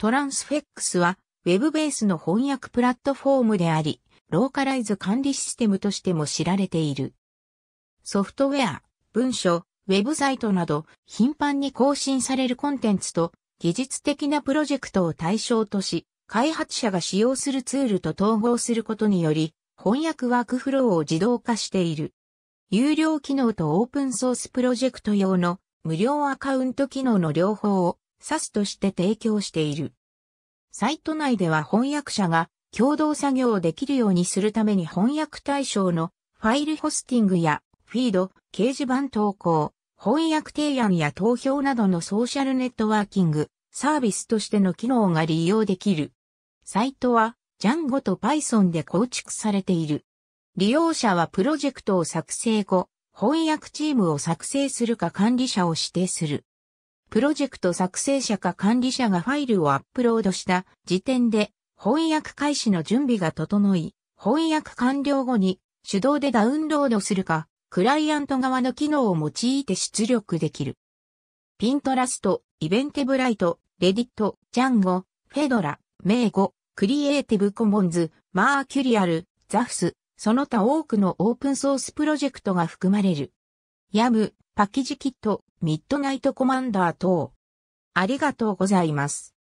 トランスフェックスは、ウェブベースの翻訳プラットフォームであり、ローカライズ管理システムとしても知られている。ソフトウェア、文書、ウェブサイトなど、頻繁に更新されるコンテンツと、技術的なプロジェクトを対象とし、開発者が使用するツールと統合することにより、翻訳ワークフローを自動化している。有料機能とオープンソースプロジェクト用の無料アカウント機能の両方を SaaS として提供している。サイト内では翻訳者が共同作業をできるようにするために翻訳対象のファイルホスティングやフィード、掲示板投稿、翻訳提案や投票などのソーシャルネットワーキング、サービスとしての機能が利用できる。サイトは Django と Python で構築されている。利用者はプロジェクトを作成後、翻訳チームを作成するか管理者を指定する。プロジェクト作成者か管理者がファイルをアップロードした時点で翻訳開始の準備が整い、翻訳完了後に手動でダウンロードするか、クライアント側の機能を用いて出力できる。ピントラスト、イベンテブライト、レディット、ジャンゴ、フェドラ、メ語、ゴ、クリエイティブコモンズ、マーキュリアル、ザフス、その他多くのオープンソースプロジェクトが含まれる。ヤム、パキジキット、ミッドナイトコマンダー等。ありがとうございます。